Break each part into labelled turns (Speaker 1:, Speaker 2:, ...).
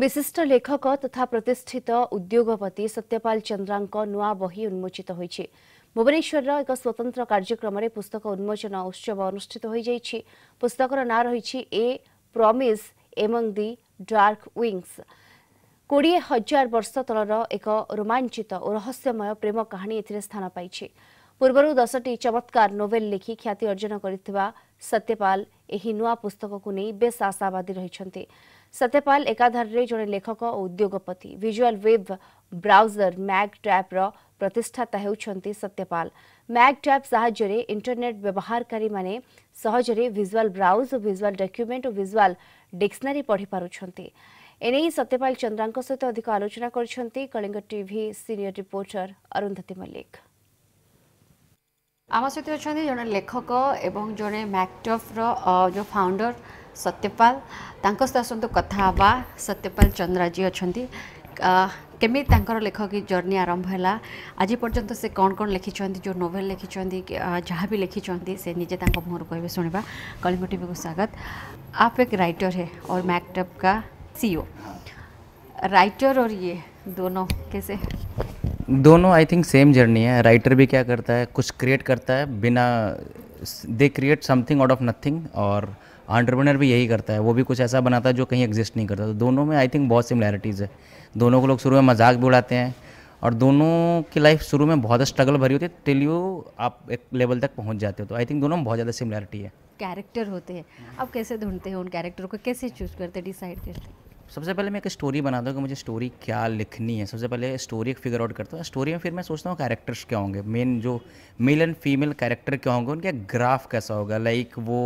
Speaker 1: ବିଶିଷ୍ଟ ଲେଖକ ତଥା ପ୍ରତିଷ୍ଠିତ ଉଦ୍ୟୋଗପତି ସତ୍ୟପାଲ ଚନ୍ଦ୍ରାଙ୍କ ନୂଆ ବହି ଉନ୍ମୋଚିତ ହୋଇଛି ଭୁବନେଶ୍ୱରର ଏକ ସ୍ୱତନ୍ତ୍ର କାର୍ଯ୍ୟକ୍ରମରେ ପୁସ୍ତକ ଉନ୍ମୋଚନ ଉତ୍ସବ ଅନୁଷ୍ଠିତ ହୋଇଯାଇଛି ପୁସ୍ତକର ନାଁ ରହିଛି a promise among the dark wings କୋଡ଼ିଏ ହଜାର ବର୍ଷ ତଳର ଏକ ରୋମାଞ୍ଚିତ ଓ ରହସ୍ୟମୟ ପ୍ରେମ କାହାଣୀ ଏଥିରେ ସ୍ଥାନ ପାଇଛି पूर्व दस टी चमत्कार नोवेल लिखी ख्याति अर्जन कर सत्यपाल नुआ पुस्तक को नहीं बे आशावादी रही सत्यपाल एकाधारे जड़े लेखक और उद्योगपति विजुआल वेब ब्राउजर मैग ट्रैप्र प्रतिष्ठाता होती सत्यपाल मैग ट्रैप साजरनेट व्यवहारकारी सहजरे विजुआल ब्राउज और भिजुआल डक्युमेंट और भिजुआल डिक्सनारी पढ़ी पार्टी एने सत्यपाल चंद्रा सहित अधिक आलोचना करी सीनियर रिपोर्टर अरुंधति मल्लिक
Speaker 2: आम सहित अच्छा जो लेखक एवं जड़े मैक्टफ्र जो फाउंडर सत्यपाल सहित कथा हवा सत्यपाल चंद्राजी अच्छा केमी तर लेखक जर्नी आरंभ है आज पर्यटन से कौन कौन लिखिं जो नोवेल लिखिंट जहाँ भी लिखिं से निजे मुहर कह शुणा कलिंग टीवी को स्वागत आप एक राइटर है और मैक्टप का सीओ राइटर और ये दोनों कैसे
Speaker 3: दोनों आई थिंक सेम जर्नी है राइटर भी क्या करता है कुछ क्रिएट करता है बिना they create something out of nothing और आंट्रप्रनर भी यही करता है वो भी कुछ ऐसा बनाता है जो कहीं एग्जिस्ट नहीं करता तो दोनों में आई थिंक बहुत सिमिलैरिटीज़ है दोनों को लोग शुरू में मजाक भी उड़ाते हैं और दोनों की लाइफ शुरू में बहुत स्ट्रगल भरी होती है टिल यू आप एक लेवल तक पहुंच जाते हो तो आई थिंक दोनों में बहुत ज़्यादा सिमिलैरिटी है
Speaker 2: कैरेक्टर होते हैं आप कैसे ढूंढते हैं उन कैरेक्टर को कैसे चूज़ करते हैं डिसाइड करते हैं
Speaker 3: सबसे पहले मैं एक स्टोरी बनाता हूँ कि मुझे स्टोरी क्या लिखनी है सबसे पहले स्टोरी फिगर आउट करता हूँ स्टोरी में फिर मैं सोचता हूँ कैरेक्टर्स क्या होंगे मेन जो मेल एंड फीमेल कैरेक्टर क्या होंगे उनका ग्राफ कैसा होगा लाइक वो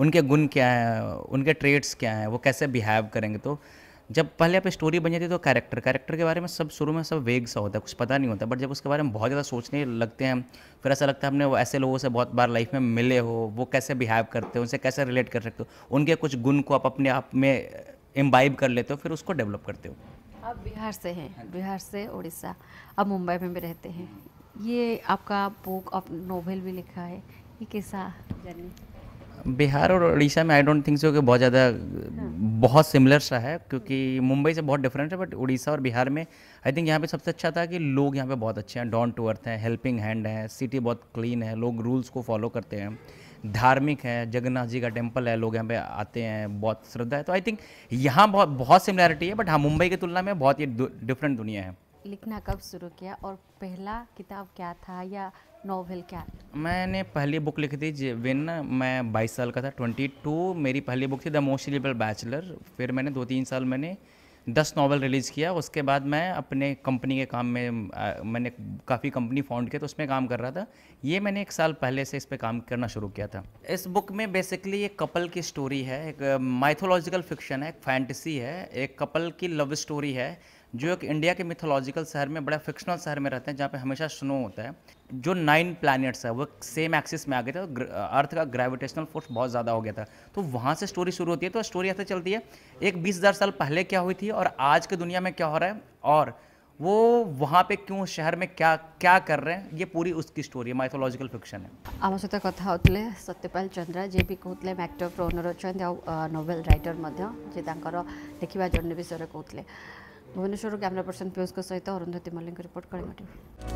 Speaker 3: उनके गुण क्या हैं उनके ट्रेड्स क्या हैं वो कैसे बिहेव करेंगे तो जब पहले आप स्टोरी बन जाती है तो कैरेक्टर कैरेक्टर के बारे में सब शुरू में सब वेग सा होता है कुछ पता नहीं होता बट जब उसके बारे में बहुत ज़्यादा सोचने लगते हैं फिर ऐसा लगता है हमने वो ऐसे लोगों से बहुत बार लाइफ में मिले हो वो कैसे बिहेव करते हैं उनसे कैसे रिलेट कर सकते हो उनके कुछ गुण को आप अपने आप में एम्बाइब कर लेते हो फिर उसको डेवलप करते हो
Speaker 2: आप बिहार से हैं हाँ बिहार से उड़ीसा अब मुंबई में भी रहते हैं हाँ। ये आपका बुक आप नोवेल भी लिखा है ये कैसा जर्नी
Speaker 3: बिहार और उड़ीसा में आई डोंट थिंक सो कि बहुत ज़्यादा हाँ। बहुत सिमिलर सा है क्योंकि मुंबई से बहुत डिफरेंट है बट उड़ीसा और बिहार में आई थिंक यहाँ पे सबसे अच्छा था कि लोग यहाँ पे बहुत अच्छे हैं डॉन टू अर्थ हैं हेल्पिंग हैंड है सिटी बहुत क्लीन है लोग रूल्स को फॉलो करते हैं धार्मिक है जगन्नाथ जी का टेम्पल है लोग यहाँ पे आते हैं बहुत श्रद्धा है तो आई थिंक यहाँ बहुत बहुत सिमिलैरिटी है बट हाँ मुंबई की तुलना में बहुत ही डिफरेंट दुनिया है
Speaker 2: लिखना कब शुरू किया और पहला किताब क्या था या नॉवेल क्या
Speaker 3: मैंने पहली बुक लिखी थी विन मैं बाईस साल का था टू मेरी पहली बुक थी द मोस्ट लिबल बैचलर फिर मैंने दो तीन साल मैंने दस नावल रिलीज़ किया उसके बाद मैं अपने कंपनी के काम में आ, मैंने काफ़ी कंपनी फाउंड किया तो उसमें काम कर रहा था ये मैंने एक साल पहले से इस पर काम करना शुरू किया था इस बुक में बेसिकली एक कपल की स्टोरी है एक माइथोलॉजिकल फिक्शन है एक फैंटसी है एक कपल की लव स्टोरी है जो एक इंडिया के मिथोलॉजिकल शहर में बड़ा फिक्शनल शहर में रहते हैं जहाँ पे हमेशा स्नो होता है जो नाइन प्लैनेट्स है वो सेम एक्सिस में आ गए थे तो अर्थ का ग्रेविटेशनल फोर्स बहुत ज़्यादा हो गया था तो वहाँ से स्टोरी शुरू होती है तो स्टोरी ऐसे चलती है एक बीस हज़ार साल पहले क्या हुई थी और आज के दुनिया में क्या हो रहा है और वो वहाँ पे क्यों शहर में क्या क्या कर रहे हैं ये पूरी उसकी स्टोरी है माइथोलॉजिकल फिक्शन है
Speaker 2: आम सहित कथा होते सत्यपाल चंद्र जे भी कहते मैक्टर प्रोनर अच्छा नोवेल रईटर जे लिखा जर्नी विषय कहते भुवनेश्वर कैमेरा पर्सन पियूष को सहित अरुंधति मल्लिक रिपोर्ट कलिंग टीवी